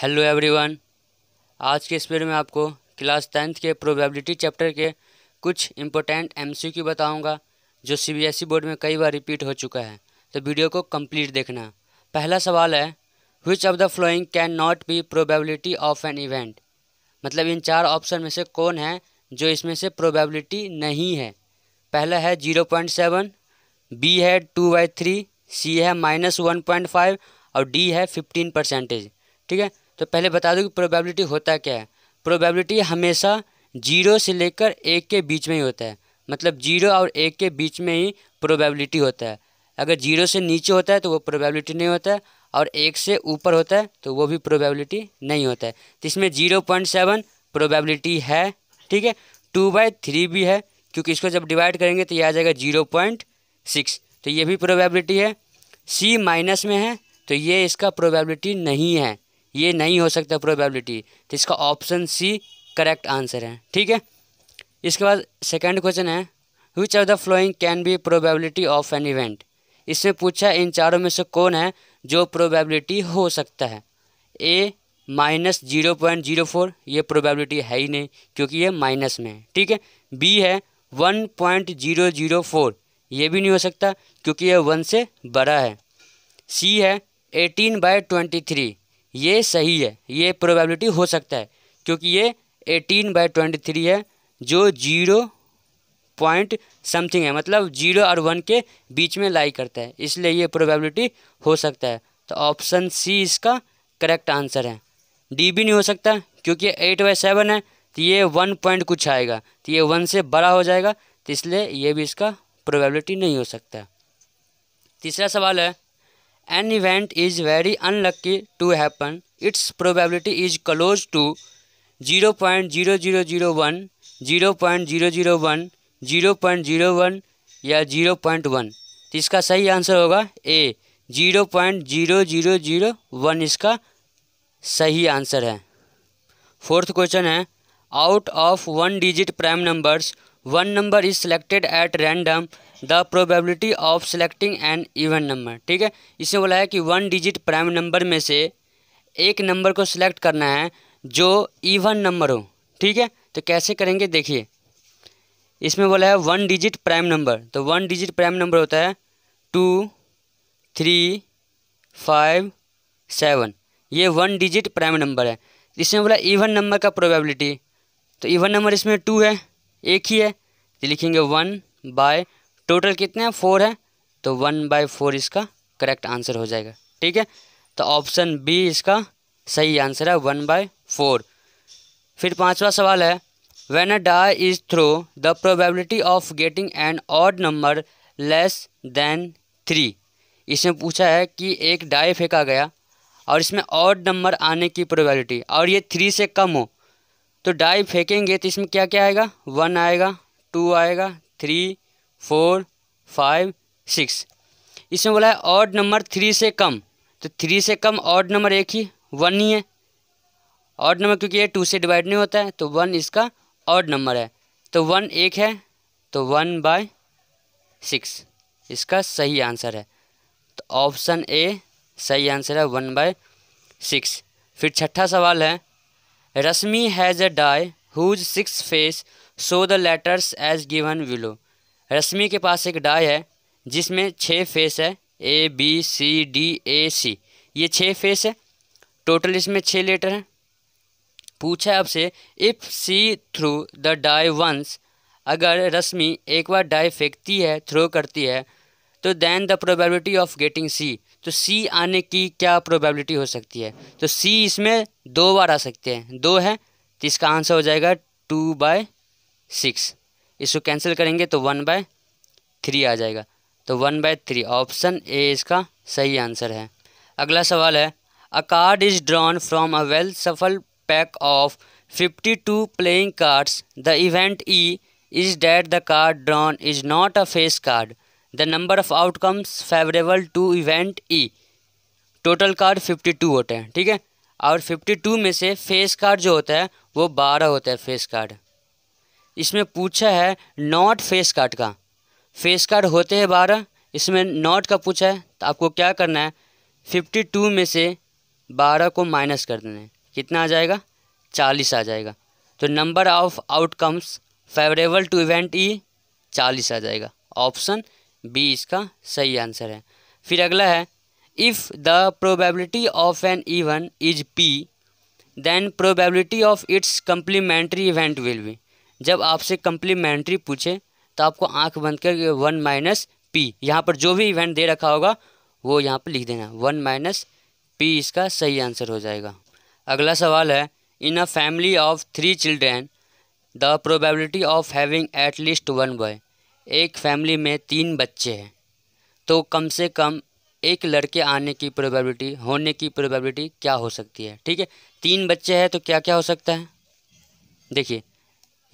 hello everyone आज के इस वीडियो में आपको क्लास टेंथ के प्रोबेबिलिटी चैप्टर के कुछ इम्पोर्टेंट एमसीक्यू बताऊंगा जो सीबीएसई बोर्ड e में कई बार रिपीट हो चुका है तो वीडियो को कंप्लीट देखना पहला सवाल है which of the following can not be probability of an event मतलब इन चार ऑप्शन में से कौन है जो इसमें से प्रोबेबिलिटी नहीं है पहला है जीरो पॉइंट सेवन बी है टू बाई थ्री सी है माइनस वन पॉइंट फाइव और डी है फिफ्टीन परसेंटेज ठीक है तो पहले बता दूँ कि प्रोबेबिलिटी होता क्या है प्रोबेबिलिटी हमेशा जीरो से लेकर एक के बीच में ही होता है मतलब जीरो और एक के बीच में ही प्रोबेबिलिटी होता है अगर जीरो से नीचे होता है तो वो प्रोबेबिलिटी नहीं होता है और एक से ऊपर होता है तो वो भी प्रोबेबिलिटी नहीं होता है तो इसमें जीरो पॉइंट सेवन प्रोबेबिलिटी है ठीक है टू बाई थ्री भी है क्योंकि इसको जब डिवाइड करेंगे तो ये आ जाएगा जीरो पॉइंट सिक्स तो ये भी प्रोबेबिलिटी है सी माइनस में है तो ये इसका प्रोबेबिलिटी नहीं है ये नहीं हो सकता प्रोबेबिलिटी तो इसका ऑप्शन सी करेक्ट आंसर है ठीक है इसके बाद सेकेंड क्वेश्चन है which are the following can be probability of an event इसमें पूछा इन चारों में से कौन है जो प्रोबेबिलिटी हो सकता है A minus zero point zero four ये प्रोबेबिलिटी है ही नहीं क्योंकि ये माइनस में है ठीक है बी है one point zero zero four ये भी नहीं हो सकता क्योंकि ये वन से बड़ा है सी है एटीन बाय ट्वेंटी थ्री ये सही है ये प्रोबेबिलिटी हो सकता है क्योंकि ये एटीन बाई ट्वेंटी थ्री है जो जीरो पॉइंट समथिंग है मतलब जीरो और वन के बीच में लाई करता है इसलिए ये प्रोबेबिलिटी हो सकता है तो ऑप्शन सी इसका करेक्ट आंसर है डी भी नहीं हो सकता क्योंकि एट बाई सेवन है तो ये वन पॉइंट कुछ आएगा तो ये वन से बड़ा हो जाएगा तो इसलिए ये भी इसका प्रोबेबिलिटी नहीं हो सकता तीसरा सवाल है an event is very unlucky to happen its probability is close to zero point zero zero zero one zero point zero zero one zero point zero one या जीरो पॉइंट वन तो इसका सही आंसर होगा A zero point zero zero zero one इसका सही answer है fourth question है out of one digit prime numbers one number is selected at random the probability of selecting N even number ठीक है इसमें बोला है कि वन डिजिट प्राइम नंबर में से एक नंबर को सिलेक्ट करना है जो इवन नंबर हो ठीक है तो कैसे करेंगे देखिए इसमें बोला है वन डिजिट प्राइम नंबर तो वन डिजिट प्राइम नंबर होता है टू थ्री फाइव सेवन ये वन डिजिट प्राइम नंबर है तो इसमें बोला इवन नंबर का प्रोबेबिलिटी तो इवन नंबर इसमें टू है एक ही है तो लिखेंगे वन बाय टोटल कितने हैं फोर है तो वन बाय फोर इसका करेक्ट आंसर हो जाएगा ठीक है तो ऑप्शन बी इसका सही आंसर है वन बाय फोर फिर पांचवा सवाल है when a die is throw the probability of getting an odd number less than three इसमें पूछा है कि एक डाई फेंका गया और इसमें ऑड नंबर आने की प्रोबेबिलिटी और ये थ्री से कम हो तो डाई फेंकेंगे तो इसमें क्या क्या आएगा वन आएगा टू आएगा थ्री फोर फाइव सिक्स इसमें बोला है ऑड नंबर थ्री से कम तो थ्री से कम ऑड नंबर एक ही वन ही है ऑड नंबर क्योंकि ये टू से डिवाइड नहीं होता है तो वन इसका ऑड नंबर है तो वन एक है तो वन बाय सिक्स इसका सही आंसर है तो ऑप्शन ए सही आंसर है वन बाय सिक्स फिर छठा सवाल है Rashmi has a die whose six face show the letters as given below Rashmi के पास एक डाई है जिसमें छः फेस है A B C D A सी ये छः फेस है टोटल इसमें छः लेटर हैं पूछा है आपसे if she throw the die once अगर रश्मि एक बार डाई फेंकती है थ्रो करती है तो then the probability of getting C तो सी आने की क्या प्रोबेबिलिटी हो सकती है तो सी इसमें दो बार आ सकते हैं दो है तो इसका आंसर हो जाएगा टू बाय सिक्स इसको कैंसिल करेंगे तो वन बाय थ्री आ जाएगा तो one by three option A इसका सही आंसर है अगला सवाल है a card is drawn from a well shuffled pack of fifty two playing cards the event E is that the card drawn is not a face card the number of outcomes favourable to event E total card fifty two होते हैं ठीक है और fifty to में से face card जो होता है वो बारह होता है फेस कार्ड इसमें पूछा है नॉट फेस कार्ड का फेस कार्ड होते हैं बारह इसमें नॉट का पूछा है तो आपको क्या करना है फिफ्टी टू में से बारह को माइनस कर देना है कितना आ जाएगा चालीस आ जाएगा तो number of outcomes favourable to event E चालीस आ जाएगा ऑप्शन बी इसका सही आंसर है फिर अगला है if the probability of an event is P then probability of its complementary event will be जब आपसे कम्प्लीमेंट्री पूछे तो आपको आंख बंद कर वन माइनस पी यहाँ पर जो भी इवेंट दे रखा होगा वो यहाँ पर लिख देना वन माइनस पी इसका सही आंसर हो जाएगा अगला सवाल है in a family of three children the probability of having at least one boy एक फैमिली में तीन बच्चे हैं तो कम से कम एक लड़के आने की प्रोबेबिलिटी होने की प्रोबेबिलिटी क्या हो सकती है ठीक है तीन बच्चे हैं तो क्या क्या हो सकता है देखिए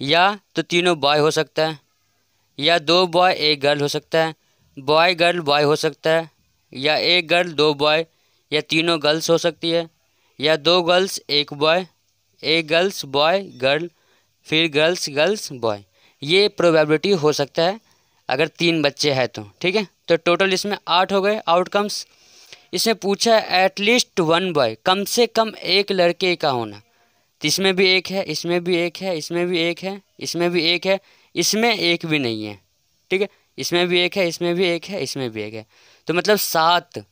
या तो तीनों बॉय हो सकता है या दो बॉय एक गर्ल हो सकता है बॉय गर्ल बॉय हो सकता है या एक गर्ल दो बॉय या तीनों गर्ल्स हो सकती है या दो गर्ल्स एक बॉय एक गर्ल्स बॉय गर्ल फिर गर्ल्स गर्ल्स बॉय ये प्रोबेबिलिटी हो सकता है अगर तीन बच्चे हैं तो ठीक है तो टोटल इसमें आठ हो गए आउटकम्स इसमें पूछा है एटलीस्ट वन बॉय कम से कम एक लड़के का होना तो इसमें भी एक है इसमें भी एक है इसमें भी एक है इसमें भी एक है इसमें एक भी नहीं है ठीक है इसमें भी एक है इसमें भी एक है इसमें भी एक है तो मतलब सात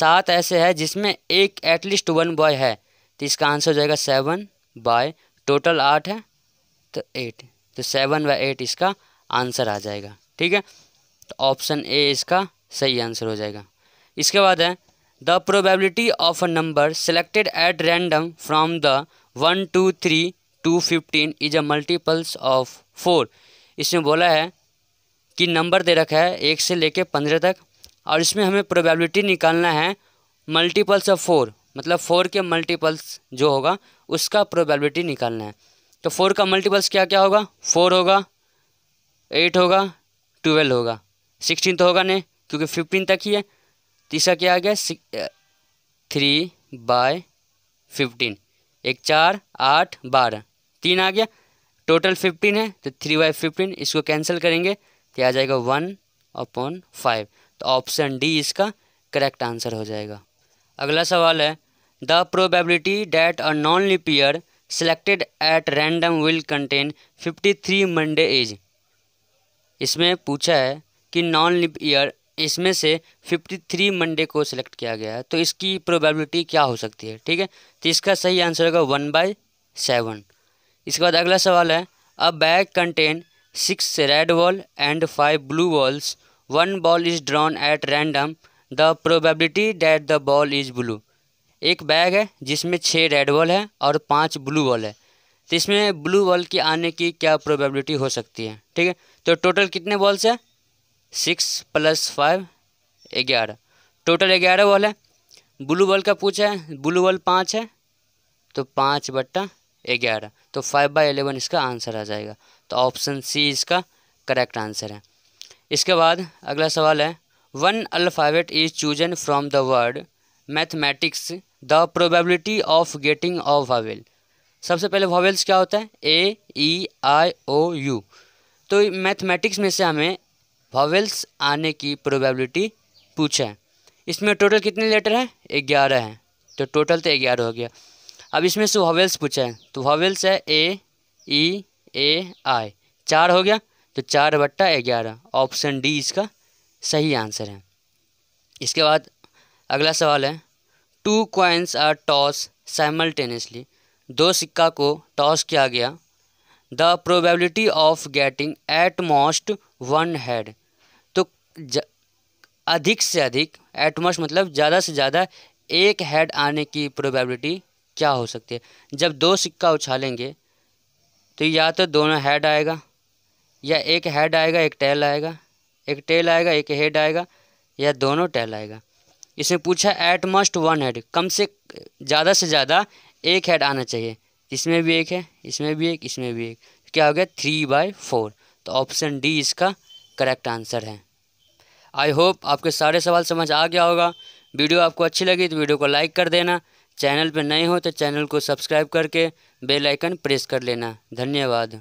सात ऐसे है जिसमें एक एटलीस्ट वन बॉय है तो इसका आंसर हो जाएगा सेवन बाय टोटल आठ है तो एट तो सेवन व एट इसका आंसर आ जाएगा ठीक है तो ऑप्शन ए इसका सही आंसर हो जाएगा इसके बाद है the probability of a number selected at random from the one two three to fifteen is a multiples of four इसमें बोला है कि नंबर दे रखा है एक से लेके पंद्रह तक और इसमें हमें प्रोबेबिलिटी निकालना है मल्टीपल्स ऑफ फोर मतलब फोर के मल्टीपल्स जो होगा उसका प्रोबेबिलिटी निकालना है तो फोर का मल्टीपल्स क्या क्या होगा फोर होगा एट होगा ट्वेल्व होगा सिक्सटीन तो होगा नहीं क्योंकि फिफ्टीन तक ही है तीसरा क्या आ गया थ्री बाय फिफ्टीन एक चार आठ बारह तीन आ गया टोटल फिफ्टीन है तो थ्री बाई फिफ्टीन इसको कैंसिल करेंगे तो आ जाएगा वन अपॉन फाइव तो ऑप्शन डी इसका करेक्ट आंसर हो जाएगा अगला सवाल है the probability that a non leap year at random will contain fifty 53 Monday as इसमें पूछा है कि नॉन लिप ईयर इसमें से 53 मंडे को सिलेक्ट किया गया है तो इसकी प्रोबेबिलिटी क्या हो सकती है ठीक है तो इसका सही आंसर होगा वन बाई सेवन इसके बाद अगला सवाल है a bag contain six red ball and five blue balls one ball is drawn at random the probability that the ball is blue एक बैग है जिसमें छः रेड बॉल है और पाँच ब्लू बॉल है तो इसमें ब्लू बॉल की आने की क्या प्रोबेबिलिटी हो सकती है ठीक है तो टोटल कितने बॉल्स है सिक्स प्लस फाइव ग्यारह टोटल ग्यारह बॉल है ब्लू बॉल का पूछा है ब्लू बॉल पाँच है तो पाँच बट्टा ग्यारह तो फाइव बाई एलेवन इसका आंसर आ जाएगा तो ऑप्शन सी इसका करेक्ट आंसर है इसके बाद अगला सवाल है one alphabet is chosen from the word mathematics the probability of getting a vowel सबसे पहले वावेल्स क्या होता है ए ई आई ओ यू तो मैथमेटिक्स में से हमें वावेल्स आने की प्रोबेबिलिटी पूछा है इसमें टोटल कितने लेटर हैं ग्यारह हैं तो टोटल तो ग्यारह हो गया अब इसमें से वावेल्स पूछा तो है तो वावेल्स है ए ई ए आई चार हो गया तो चार बट्टा ग्यारह ऑप्शन डी इसका सही आंसर है इसके बाद अगला सवाल है two coins are toss simultaneously दो सिक्का को टॉस किया गया the probability of getting at most one head तो अधिक से अधिक एट मोस्ट मतलब ज़्यादा से ज़्यादा एक हेड आने की प्रोबेबिलिटी क्या हो सकती है जब दो सिक्का उछालेंगे तो या तो दोनों हेड आएगा या एक हेड आएगा एक टेल आएगा एक टेल आएगा एक हेड आएगा या दोनों टेल आएगा इसमें पूछा एट मोस्ट वन हेड कम से ज़्यादा से ज़्यादा एक हेड आना चाहिए इसमें भी एक है इसमें भी एक इसमें भी एक तो क्या हो गया थ्री बाय फोर तो ऑप्शन डी इसका करेक्ट आंसर है आई होप आपके सारे सवाल समझ आ गया होगा वीडियो आपको अच्छी लगी तो वीडियो को लाइक कर देना चैनल पर नए हो तो चैनल को सब्सक्राइब करके बेल आइकन प्रेस कर लेना धन्यवाद